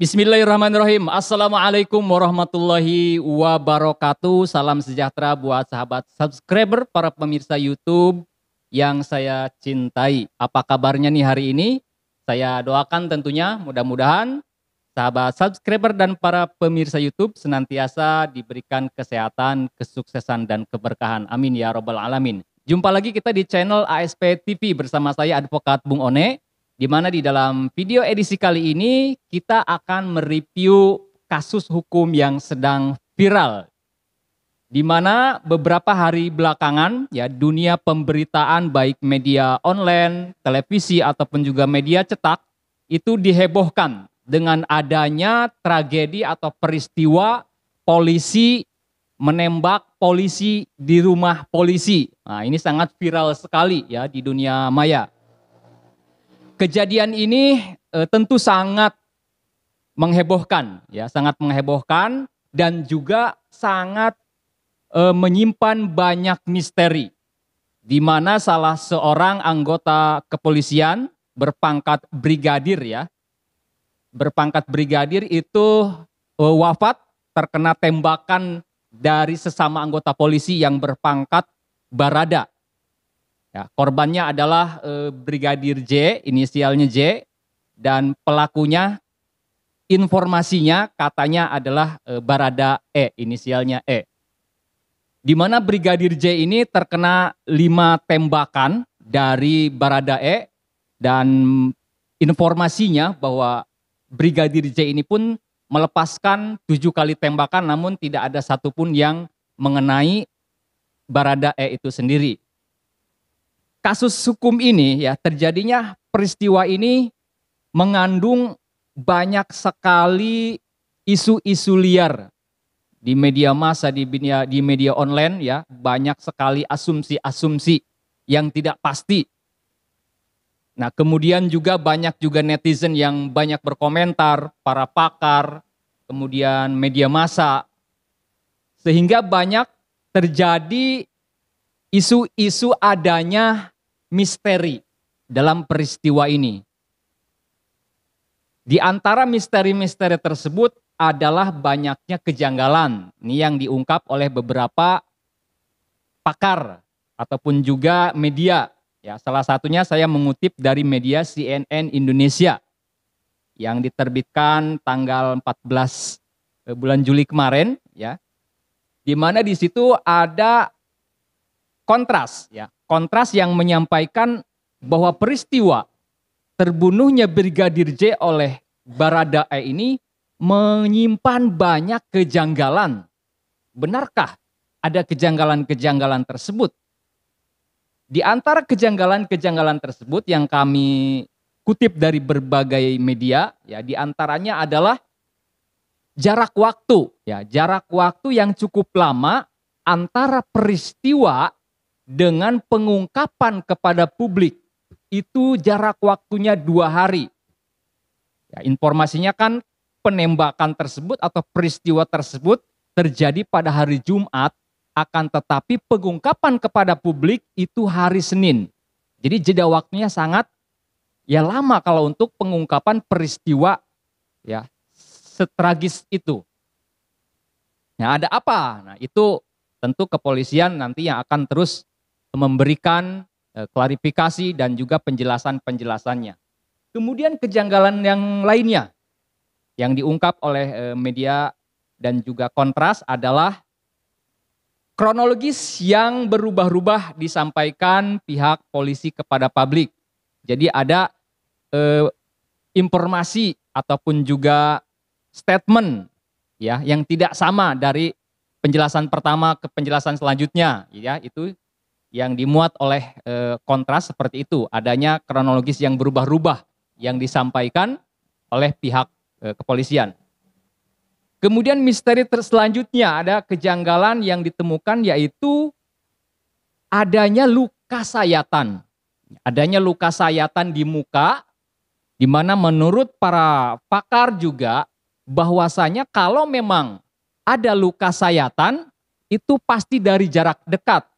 Bismillahirrahmanirrahim. Assalamualaikum warahmatullahi wabarakatuh. Salam sejahtera buat sahabat subscriber, para pemirsa YouTube yang saya cintai. Apa kabarnya nih hari ini? Saya doakan tentunya mudah-mudahan sahabat subscriber dan para pemirsa YouTube senantiasa diberikan kesehatan, kesuksesan, dan keberkahan. Amin ya robbal alamin. Jumpa lagi kita di channel ASP TV bersama saya Advokat Bung One di mana di dalam video edisi kali ini kita akan mereview kasus hukum yang sedang viral. Di mana beberapa hari belakangan ya dunia pemberitaan baik media online, televisi ataupun juga media cetak itu dihebohkan dengan adanya tragedi atau peristiwa polisi menembak polisi di rumah polisi. Nah, ini sangat viral sekali ya di dunia maya. Kejadian ini uh, tentu sangat menghebohkan, ya, sangat menghebohkan dan juga sangat uh, menyimpan banyak misteri. Di mana salah seorang anggota kepolisian berpangkat brigadir ya, berpangkat brigadir itu uh, wafat terkena tembakan dari sesama anggota polisi yang berpangkat barada Ya, korbannya adalah e, Brigadir J, inisialnya J, dan pelakunya informasinya katanya adalah e, Barada E, inisialnya E. Di mana Brigadir J ini terkena lima tembakan dari Barada E dan informasinya bahwa Brigadir J ini pun melepaskan tujuh kali tembakan namun tidak ada satupun yang mengenai Barada E itu sendiri kasus hukum ini ya terjadinya peristiwa ini mengandung banyak sekali isu-isu liar di media massa di media di media online ya banyak sekali asumsi-asumsi yang tidak pasti. Nah, kemudian juga banyak juga netizen yang banyak berkomentar, para pakar, kemudian media massa sehingga banyak terjadi isu-isu adanya misteri dalam peristiwa ini. Di antara misteri-misteri tersebut adalah banyaknya kejanggalan. Ini yang diungkap oleh beberapa pakar ataupun juga media. Ya, salah satunya saya mengutip dari media CNN Indonesia yang diterbitkan tanggal 14 eh, bulan Juli kemarin ya. Di mana di situ ada kontras ya. Kontras yang menyampaikan bahwa peristiwa terbunuhnya Brigadir J oleh Barada E ini menyimpan banyak kejanggalan. Benarkah ada kejanggalan-kejanggalan tersebut? Di antara kejanggalan-kejanggalan tersebut yang kami kutip dari berbagai media, ya di antaranya adalah jarak waktu, ya jarak waktu yang cukup lama antara peristiwa dengan pengungkapan kepada publik itu jarak waktunya dua hari. Ya, informasinya kan penembakan tersebut atau peristiwa tersebut terjadi pada hari Jumat, akan tetapi pengungkapan kepada publik itu hari Senin. Jadi jeda waktunya sangat ya lama kalau untuk pengungkapan peristiwa ya setragis itu. Nah, ada apa? Nah, itu tentu kepolisian nanti yang akan terus memberikan eh, klarifikasi dan juga penjelasan-penjelasannya. Kemudian kejanggalan yang lainnya yang diungkap oleh eh, media dan juga kontras adalah kronologis yang berubah-ubah disampaikan pihak polisi kepada publik. Jadi ada eh, informasi ataupun juga statement ya yang tidak sama dari penjelasan pertama ke penjelasan selanjutnya ya itu yang dimuat oleh e, kontras seperti itu, adanya kronologis yang berubah-ubah yang disampaikan oleh pihak e, kepolisian. Kemudian misteri terselanjutnya ada kejanggalan yang ditemukan yaitu adanya luka sayatan. Adanya luka sayatan di muka di mana menurut para pakar juga bahwasanya kalau memang ada luka sayatan itu pasti dari jarak dekat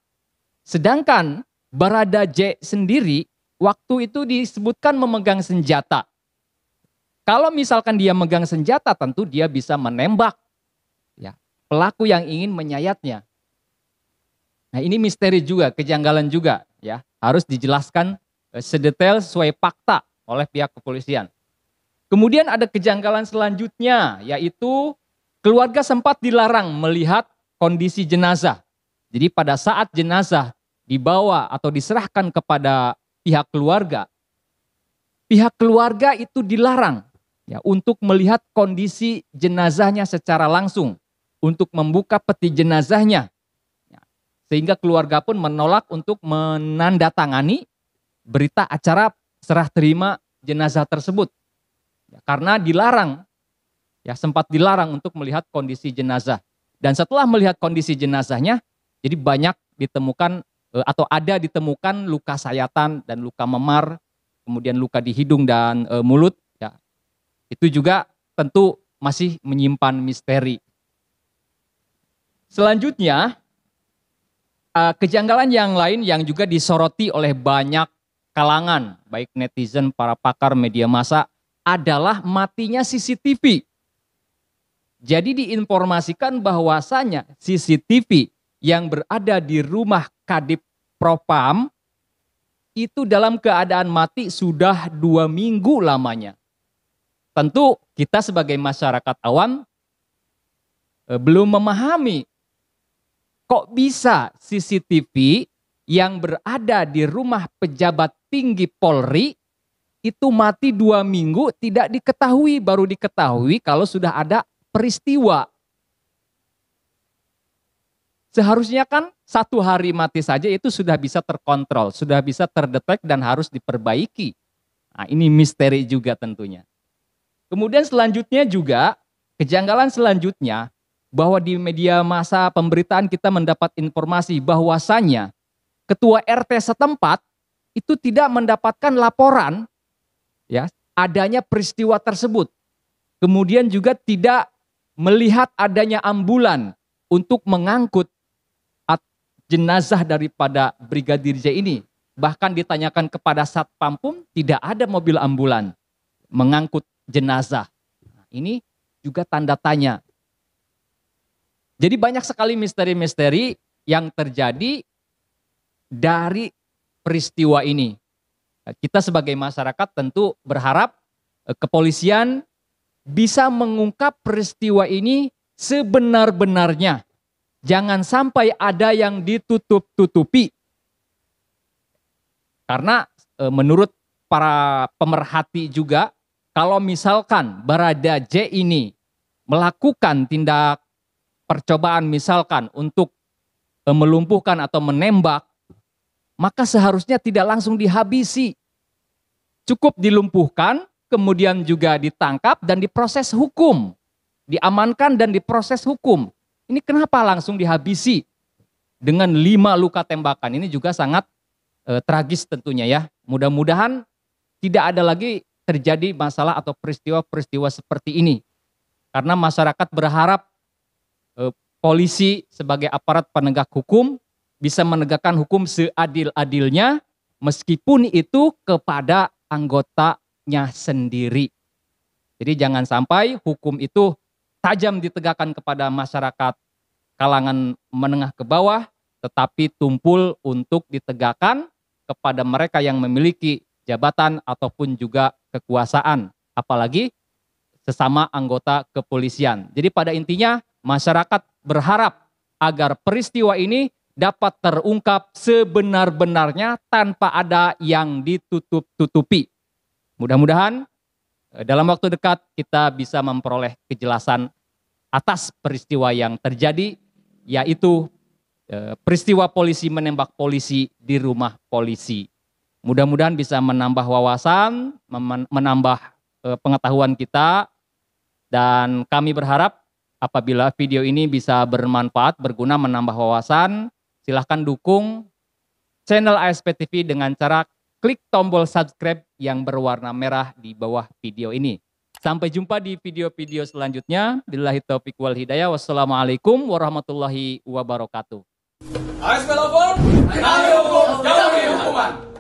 Sedangkan Barada J sendiri waktu itu disebutkan memegang senjata. Kalau misalkan dia megang senjata tentu dia bisa menembak ya, pelaku yang ingin menyayatnya. Nah, ini misteri juga, kejanggalan juga ya. Harus dijelaskan eh, sedetail sesuai fakta oleh pihak kepolisian. Kemudian ada kejanggalan selanjutnya yaitu keluarga sempat dilarang melihat kondisi jenazah jadi pada saat jenazah dibawa atau diserahkan kepada pihak keluarga, pihak keluarga itu dilarang ya untuk melihat kondisi jenazahnya secara langsung, untuk membuka peti jenazahnya. Ya, sehingga keluarga pun menolak untuk menandatangani berita acara serah terima jenazah tersebut. Ya, karena dilarang ya sempat dilarang untuk melihat kondisi jenazah. Dan setelah melihat kondisi jenazahnya, jadi banyak ditemukan eh, atau ada ditemukan luka sayatan dan luka memar, kemudian luka di hidung dan eh, mulut. Ya. Itu juga tentu masih menyimpan misteri. Selanjutnya, eh, kejanggalan yang lain yang juga disoroti oleh banyak kalangan, baik netizen, para pakar media massa, adalah matinya CCTV. Jadi diinformasikan bahwasanya CCTV yang berada di rumah Kadip Propam itu dalam keadaan mati sudah dua minggu lamanya. Tentu kita sebagai masyarakat awam eh, belum memahami kok bisa CCTV yang berada di rumah pejabat tinggi Polri itu mati dua minggu tidak diketahui baru diketahui kalau sudah ada peristiwa Seharusnya kan satu hari mati saja itu sudah bisa terkontrol, sudah bisa terdetek dan harus diperbaiki. Nah, ini misteri juga tentunya. Kemudian selanjutnya juga kejanggalan selanjutnya bahwa di media masa pemberitaan kita mendapat informasi bahwasannya ketua RT setempat itu tidak mendapatkan laporan ya adanya peristiwa tersebut. Kemudian juga tidak melihat adanya ambulan untuk mengangkut jenazah daripada Brigadir J ini. Bahkan ditanyakan kepada satpam pun tidak ada mobil ambulan mengangkut jenazah. Nah, ini juga tanda tanya. Jadi banyak sekali misteri-misteri yang terjadi dari peristiwa ini. Kita sebagai masyarakat tentu berharap eh, kepolisian bisa mengungkap peristiwa ini sebenar-benarnya Jangan sampai ada yang ditutup-tutupi. Karena e, menurut para pemerhati juga, kalau misalkan Barada J ini melakukan tindak percobaan misalkan untuk e, melumpuhkan atau menembak, maka seharusnya tidak langsung dihabisi. Cukup dilumpuhkan, kemudian juga ditangkap dan diproses hukum. Diamankan dan diproses hukum. Ini kenapa langsung dihabisi dengan lima luka tembakan? Ini juga sangat e, tragis tentunya ya. Mudah-mudahan tidak ada lagi terjadi masalah atau peristiwa-peristiwa seperti ini. Karena masyarakat berharap e, polisi sebagai aparat penegak hukum bisa menegakkan hukum seadil-adilnya meskipun itu kepada anggotanya sendiri. Jadi jangan sampai hukum itu tajam ditegakkan kepada masyarakat kalangan menengah ke bawah, tetapi tumpul untuk ditegakkan kepada mereka yang memiliki jabatan ataupun juga kekuasaan, apalagi sesama anggota kepolisian. Jadi pada intinya masyarakat berharap agar peristiwa ini dapat terungkap sebenar-benarnya tanpa ada yang ditutup-tutupi. Mudah-mudahan Eh, dalam waktu dekat kita bisa memperoleh kejelasan atas peristiwa yang terjadi, yaitu eh, peristiwa polisi menembak polisi di rumah polisi. Mudah-mudahan bisa menambah wawasan, menambah eh, pengetahuan kita, dan kami berharap apabila video ini bisa bermanfaat, berguna menambah wawasan, silahkan dukung channel ASP TV dengan cara klik tombol subscribe yang berwarna merah di bawah video ini. Sampai jumpa di video-video selanjutnya. Billahi taufiq wal hidayah. Wassalamualaikum warahmatullahi wabarakatuh. Ayo,